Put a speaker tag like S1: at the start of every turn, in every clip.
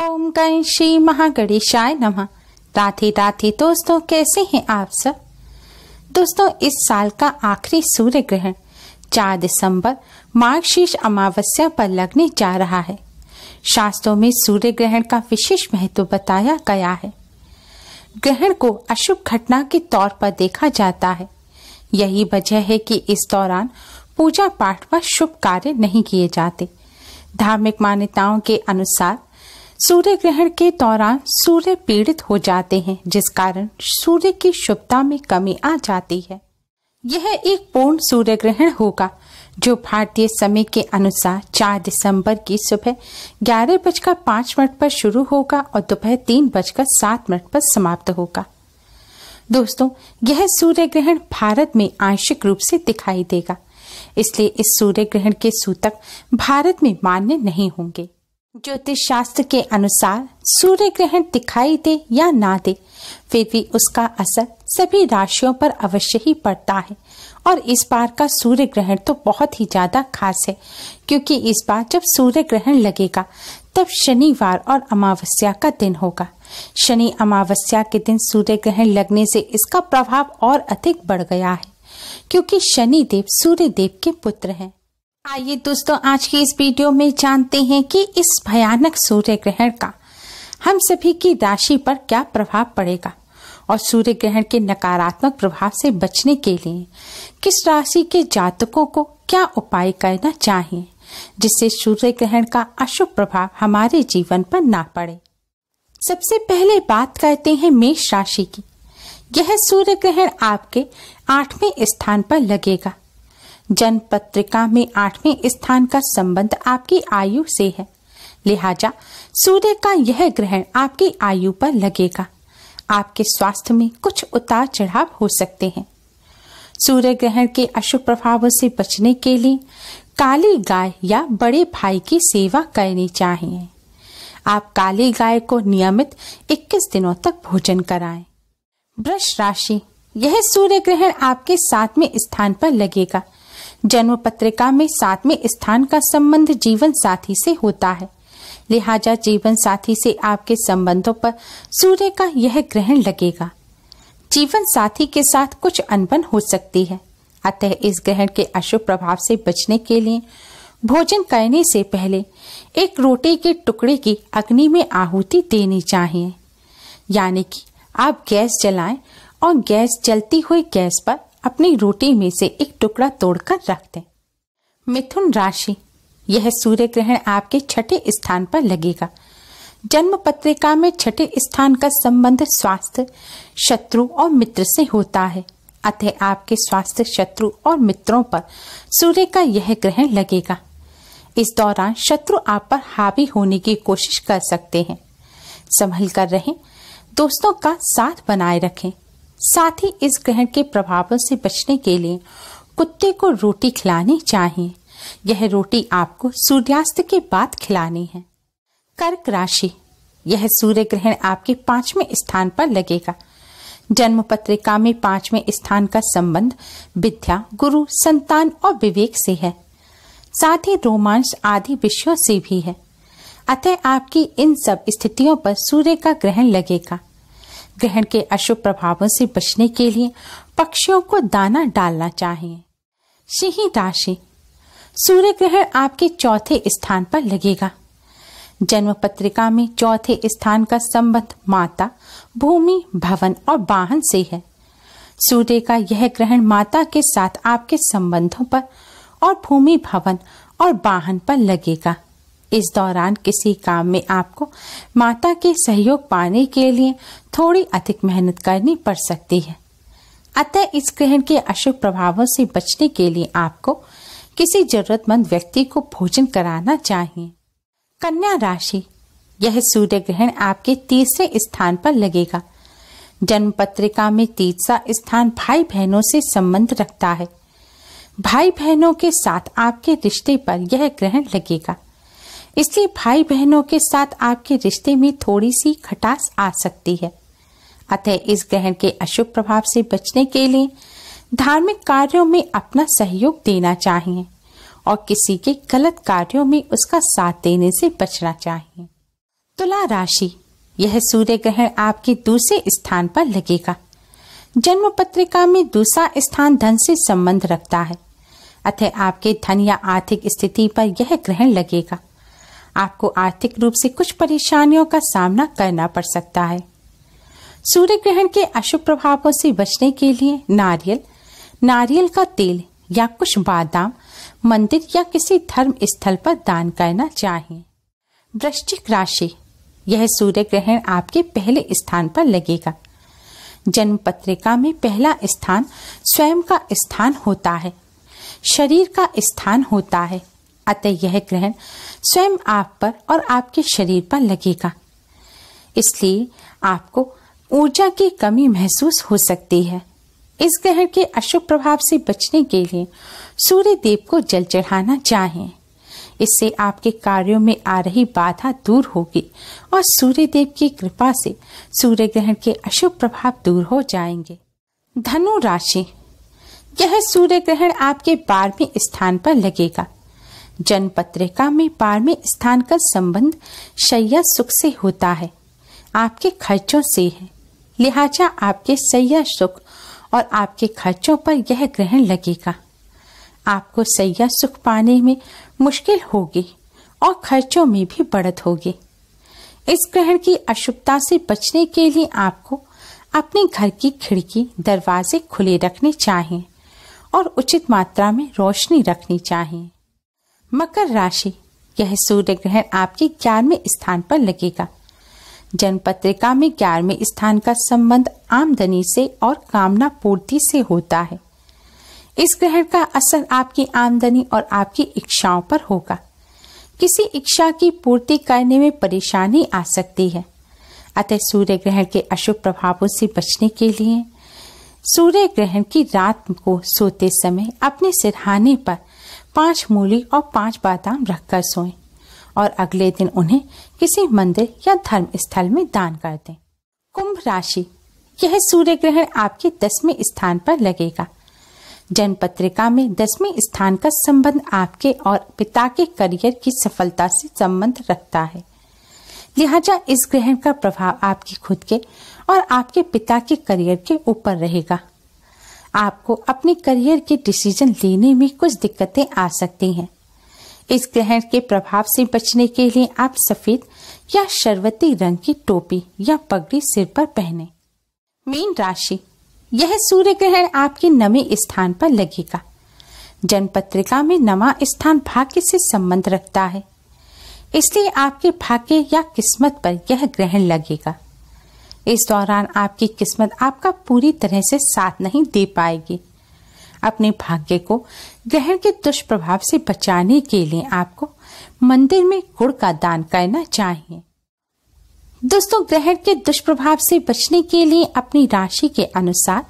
S1: ओम गण श्री महागणेशाय नमः राधे राधे दोस्तों कैसे हैं आप सब दोस्तों इस साल का आखिरी सूर्य ग्रहण 4 दिसंबर मार्गशीर्ष अमावस्या पर लगने जा रहा है शास्त्रों में सूर्य ग्रहण का विशेष महत्व बताया गया है ग्रहण को अशुभ घटना के तौर पर देखा जाता है यही वजह है कि इस दौरान पूजा पाठ व शुभ कार्य नहीं किए जाते धार्मिक मान्यताओं के अनुसार सूर्य ग्रहण के दौरान सूर्य पीड़ित हो जाते हैं जिस कारण सूर्य की शुभता में कमी आ जाती है यह एक पूर्ण सूर्य ग्रहण होगा जो भारतीय समय के अनुसार 4 दिसंबर की सुबह ग्यारह बजकर पांच मिनट पर शुरू होगा और दोपहर तीन बजकर सात मिनट पर समाप्त होगा दोस्तों यह सूर्य ग्रहण भारत में आंशिक रूप से दिखाई देगा इसलिए इस सूर्य ग्रहण के सूतक भारत में मान्य नहीं होंगे ज्योतिष शास्त्र के अनुसार सूर्य ग्रहण दिखाई दे या ना दे फिर भी उसका असर सभी राशियों पर अवश्य ही पड़ता है और इस बार का सूर्य ग्रहण तो बहुत ही ज्यादा खास है क्योंकि इस बार जब सूर्य ग्रहण लगेगा तब शनिवार और अमावस्या का दिन होगा शनि अमावस्या के दिन सूर्य ग्रहण लगने से इसका प्रभाव और अधिक बढ़ गया है क्योंकि शनि देव सूर्य देव के पुत्र हैं आइए दोस्तों आज की इस वीडियो में जानते हैं कि इस भयानक सूर्य ग्रहण का हम सभी की राशि पर क्या प्रभाव पड़ेगा और सूर्य ग्रहण के नकारात्मक प्रभाव से बचने के लिए किस राशि के जातकों को क्या उपाय करना चाहिए जिससे सूर्य ग्रहण का अशुभ प्रभाव हमारे जीवन पर ना पड़े सबसे पहले बात करते हैं मेष राशि की यह सूर्य ग्रहण आपके आठवें स्थान पर लगेगा जन्म पत्रिका में आठवें स्थान का संबंध आपकी आयु से है लिहाजा सूर्य का यह ग्रहण आपकी आयु पर लगेगा आपके स्वास्थ्य में कुछ उतार चढ़ाव हो सकते हैं सूर्य ग्रहण के अशुभ प्रभावों से बचने के लिए काली गाय या बड़े भाई की सेवा करनी चाहिए आप काली गाय को नियमित 21 दिनों तक भोजन कराएं। वृक्ष राशि यह सूर्य ग्रहण आपके सातवें स्थान पर लगेगा जन्म पत्रिका में सातवें स्थान का संबंध जीवन साथी से होता है लिहाजा जीवन साथी से आपके संबंधों पर सूर्य का यह ग्रहण लगेगा जीवन साथी के साथ कुछ अनबन हो सकती है अतः इस ग्रहण के अशुभ प्रभाव से बचने के लिए भोजन करने से पहले एक रोटी के टुकड़े की अग्नि में आहुति देनी चाहिए यानी कि आप गैस जलाएं और गैस जलती हुई गैस पर अपनी रोटी में से एक टुकड़ा तोड़कर रख दें मिथुन राशि यह सूर्य ग्रहण आपके छठे स्थान पर लगेगा जन्म पत्रिका में छठे स्थान का संबंध स्वास्थ्य शत्रु और मित्र से होता है अतः आपके स्वास्थ्य शत्रु और मित्रों पर सूर्य का यह ग्रहण लगेगा इस दौरान शत्रु आप पर हावी होने की कोशिश कर सकते हैं संभल कर रहें दोस्तों का साथ बनाए रखें साथ ही इस ग्रहण के प्रभावों से बचने के लिए कुत्ते को रोटी खिलानी चाहिए यह रोटी आपको सूर्यास्त के बाद खिलानी है कर्क राशि यह सूर्य ग्रहण आपके पांचवें स्थान पर लगेगा जन्म पत्रिका में पांचवें स्थान का संबंध विद्या गुरु संतान और विवेक से है साथ ही रोमांस आदि विषयों से भी है अतः आपकी इन सब स्थितियों पर सूर्य का ग्रहण लगेगा ग्रहण के अशुभ प्रभावों से बचने के लिए पक्षियों को दाना डालना चाहिए सिंह राशि सूर्य ग्रहण आपके चौथे स्थान पर लगेगा जन्म पत्रिका में चौथे स्थान का संबंध माता भूमि भवन और वाहन से है सूर्य का यह ग्रहण माता के साथ आपके संबंधों पर और भूमि भवन और वाहन पर लगेगा इस दौरान किसी काम में आपको माता के सहयोग पाने के लिए थोड़ी अधिक मेहनत करनी पड़ सकती है अतः इस ग्रहण के अशुभ प्रभावों से बचने के लिए आपको किसी जरूरतमंद व्यक्ति को भोजन कराना चाहिए कन्या राशि यह सूर्य ग्रहण आपके तीसरे स्थान पर लगेगा जन्म पत्रिका में तीसरा स्थान भाई बहनों से संबंध रखता है भाई बहनों के साथ आपके रिश्ते पर यह ग्रहण लगेगा इसलिए भाई बहनों के साथ आपके रिश्ते में थोड़ी सी खटास आ सकती है अतः इस ग्रहण के अशुभ प्रभाव से बचने के लिए धार्मिक कार्यों में अपना सहयोग देना चाहिए और किसी के गलत कार्यों में उसका साथ देने से बचना चाहिए तुला राशि यह सूर्य ग्रहण आपके दूसरे स्थान पर लगेगा जन्म पत्रिका में दूसरा स्थान धन से संबंध रखता है अतः आपके धन या आर्थिक स्थिति पर यह ग्रहण लगेगा आपको आर्थिक रूप से कुछ परेशानियों का सामना करना पड़ सकता है सूर्य ग्रहण के अशुभ प्रभावों से बचने के लिए नारियल नारियल का तेल या कुछ बादाम मंदिर या किसी धर्म स्थल पर दान करना चाहिए वृश्चिक राशि यह सूर्य ग्रहण आपके पहले स्थान पर लगेगा जन्म पत्रिका में पहला स्थान स्वयं का स्थान होता है शरीर का स्थान होता है अतः यह ग्रहण स्वयं आप पर और आपके शरीर पर लगेगा इसलिए आपको ऊर्जा की कमी महसूस हो सकती है इस ग्रहण के अशुभ प्रभाव से बचने के लिए सूर्य देव को जल चढ़ाना चाहे इससे आपके कार्यों में आ रही बाधा दूर होगी और सूर्य देव की कृपा से सूर्य ग्रहण के अशुभ प्रभाव दूर हो जाएंगे धनु राशि यह सूर्य ग्रहण आपके बारहवें स्थान पर लगेगा जन पत्रिका में बारहवें स्थान का संबंध शैया सुख से होता है आपके खर्चों से है लिहाजा आपके सैया सुख और आपके खर्चों पर यह ग्रहण लगेगा आपको सैया सुख पाने में मुश्किल होगी और खर्चों में भी बढ़त होगी इस ग्रहण की अशुभता से बचने के लिए आपको अपने घर की खिड़की दरवाजे खुले रखने चाहिए और उचित मात्रा में रोशनी रखनी चाहिए मकर राशि यह सूर्य ग्रहण आपके ग्यारहवें स्थान पर लगेगा जन्म पत्रिका में ग्यारहवें स्थान का संबंध आमदनी से और कामना पूर्ति से होता है इस ग्रहण का असर आपकी आमदनी और आपकी इच्छाओं पर होगा किसी इच्छा की पूर्ति करने में परेशानी आ सकती है अतः सूर्य ग्रहण के अशुभ प्रभावों से बचने के लिए सूर्य ग्रहण की रात को सोते समय अपने सिरहाने पर पांच मूली और पांच बादाम रखकर सोए और अगले दिन उन्हें किसी मंदिर या धर्म स्थल में दान कर दें कुंभ राशि यह सूर्य ग्रहण आपके दसवें स्थान पर लगेगा जन पत्रिका में दसवें स्थान का संबंध आपके और पिता के करियर की सफलता से संबंध रखता है लिहाजा इस ग्रहण का प्रभाव आपके खुद के और आपके पिता के करियर के ऊपर रहेगा आपको अपने करियर के डिसीजन लेने में कुछ दिक्कतें आ सकती हैं इस ग्रहण के प्रभाव से बचने के लिए आप सफेद या शर्वती रंग की टोपी या पगड़ी सिर पर पहने मीन राशि यह सूर्य ग्रहण आपके नवे स्थान पर लगेगा जन्म पत्रिका में नवा स्थान भाग्य से संबंध रखता है इसलिए आपके भाग्य या किस्मत पर यह ग्रहण लगेगा इस दौरान आपकी किस्मत आपका पूरी तरह से साथ नहीं दे पाएगी अपने भाग्य को ग्रहण के दुष्प्रभाव से बचाने के लिए आपको मंदिर में गुड़ का दान करना चाहिए दोस्तों ग्रहण के दुष्प्रभाव से बचने के लिए अपनी राशि के अनुसार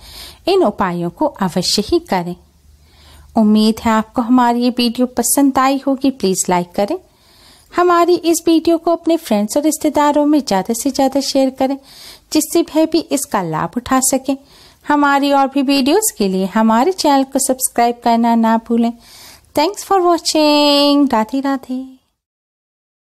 S1: इन उपायों को अवश्य ही करें उम्मीद है आपको हमारी ये वीडियो पसंद आई होगी प्लीज लाइक करें हमारी इस वीडियो को अपने फ्रेंड्स और रिश्तेदारों में ज़्यादा से ज़्यादा शेयर करें जिससे वह भी इसका लाभ उठा सके हमारी और भी वीडियोस के लिए हमारे चैनल को सब्सक्राइब करना ना भूलें thanks for watching Radhe Radhe